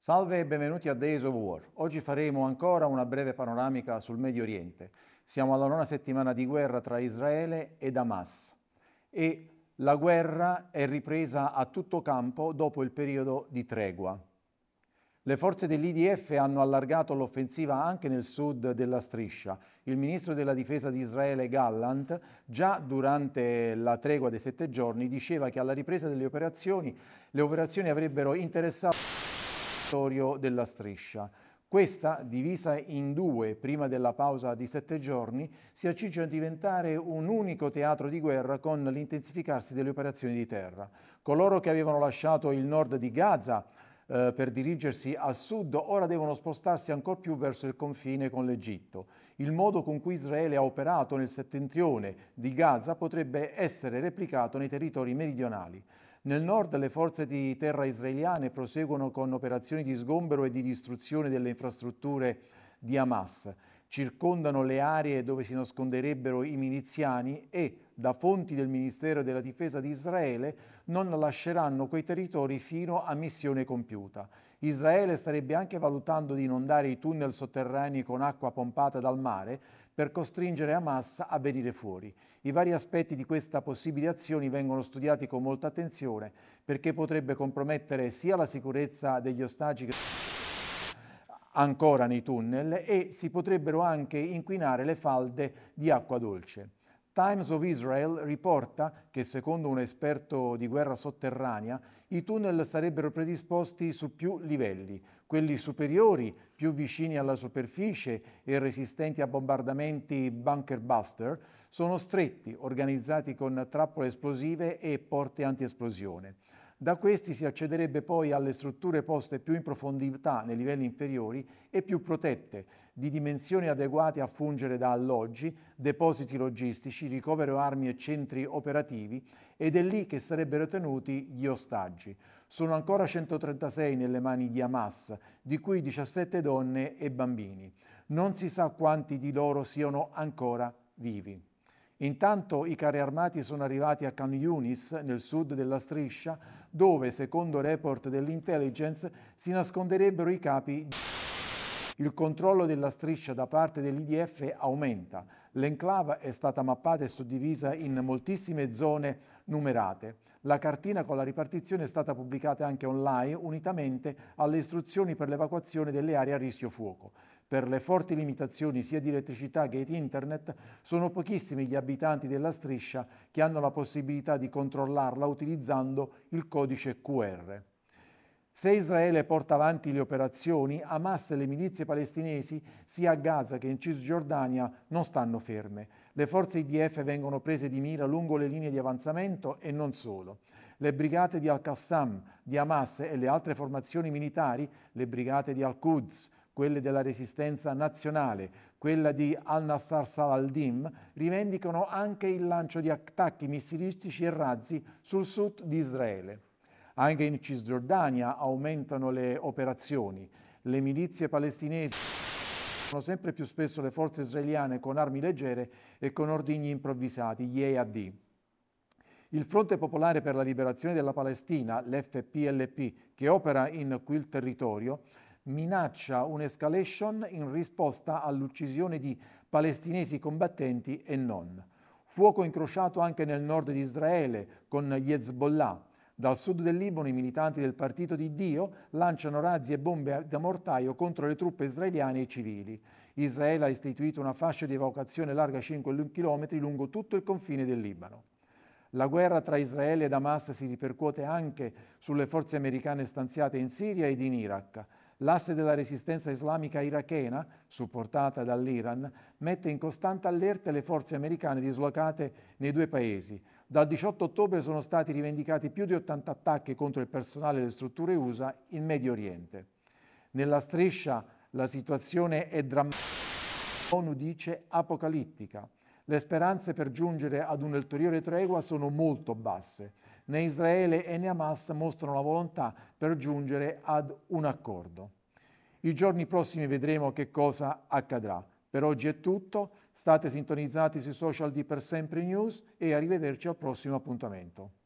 Salve e benvenuti a Days of War. Oggi faremo ancora una breve panoramica sul Medio Oriente. Siamo alla nona settimana di guerra tra Israele e Hamas e la guerra è ripresa a tutto campo dopo il periodo di tregua. Le forze dell'IDF hanno allargato l'offensiva anche nel sud della striscia. Il ministro della difesa di Israele Gallant già durante la tregua dei sette giorni diceva che alla ripresa delle operazioni le operazioni avrebbero interessato territorio della striscia. Questa, divisa in due prima della pausa di sette giorni, si accinge a diventare un unico teatro di guerra con l'intensificarsi delle operazioni di terra. Coloro che avevano lasciato il nord di Gaza eh, per dirigersi a sud ora devono spostarsi ancor più verso il confine con l'Egitto. Il modo con cui Israele ha operato nel settentrione di Gaza potrebbe essere replicato nei territori meridionali. Nel nord le forze di terra israeliane proseguono con operazioni di sgombero e di distruzione delle infrastrutture di Hamas circondano le aree dove si nasconderebbero i miliziani e, da fonti del Ministero della Difesa di Israele, non lasceranno quei territori fino a missione compiuta. Israele starebbe anche valutando di inondare i tunnel sotterranei con acqua pompata dal mare per costringere Hamas a venire fuori. I vari aspetti di questa possibile azione vengono studiati con molta attenzione perché potrebbe compromettere sia la sicurezza degli ostaggi che ancora nei tunnel e si potrebbero anche inquinare le falde di acqua dolce. Times of Israel riporta che, secondo un esperto di guerra sotterranea, i tunnel sarebbero predisposti su più livelli, quelli superiori, più vicini alla superficie e resistenti a bombardamenti bunker buster, sono stretti, organizzati con trappole esplosive e porte antiesplosione. Da questi si accederebbe poi alle strutture poste più in profondità nei livelli inferiori e più protette, di dimensioni adeguate a fungere da alloggi, depositi logistici, ricovero armi e centri operativi ed è lì che sarebbero tenuti gli ostaggi. Sono ancora 136 nelle mani di Hamas, di cui 17 donne e bambini. Non si sa quanti di loro siano ancora vivi. Intanto i carri armati sono arrivati a Khan Yunis, nel sud della striscia, dove, secondo report dell'intelligence, si nasconderebbero i capi. Il controllo della striscia da parte dell'IDF aumenta. L'enclave è stata mappata e suddivisa in moltissime zone numerate. La cartina con la ripartizione è stata pubblicata anche online unitamente alle istruzioni per l'evacuazione delle aree a rischio fuoco per le forti limitazioni sia di elettricità che di internet, sono pochissimi gli abitanti della striscia che hanno la possibilità di controllarla utilizzando il codice QR. Se Israele porta avanti le operazioni, Hamas e le milizie palestinesi, sia a Gaza che in Cisgiordania, non stanno ferme. Le forze IDF vengono prese di mira lungo le linee di avanzamento e non solo. Le brigate di Al-Qassam, di Hamas e le altre formazioni militari, le brigate di Al-Quds, quelle della resistenza nazionale, quella di al-Nassar Salaldim, rivendicano anche il lancio di attacchi missilistici e razzi sul sud di Israele. Anche in Cisgiordania aumentano le operazioni. Le milizie palestinesi sono sempre più spesso le forze israeliane con armi leggere e con ordigni improvvisati, gli EAD. Il Fronte Popolare per la Liberazione della Palestina, l'FPLP, che opera in quel territorio, minaccia un'escalation in risposta all'uccisione di palestinesi combattenti e non. Fuoco incrociato anche nel nord di Israele con gli Hezbollah. Dal sud del Libano i militanti del partito di Dio lanciano razzi e bombe da mortaio contro le truppe israeliane e civili. Israele ha istituito una fascia di evacuazione larga 5 km lungo tutto il confine del Libano. La guerra tra Israele e Damas si ripercuote anche sulle forze americane stanziate in Siria ed in Iraq. L'asse della resistenza islamica irachena, supportata dall'Iran, mette in costante allerta le forze americane dislocate nei due paesi. Dal 18 ottobre sono stati rivendicati più di 80 attacchi contro il personale delle strutture USA in Medio Oriente. Nella striscia la situazione è drammatica, l'ONU dice apocalittica. Le speranze per giungere ad un'ulteriore tregua sono molto basse né Israele né Hamas mostrano la volontà per giungere ad un accordo. I giorni prossimi vedremo che cosa accadrà. Per oggi è tutto, state sintonizzati sui social di Per Sempre News e arrivederci al prossimo appuntamento.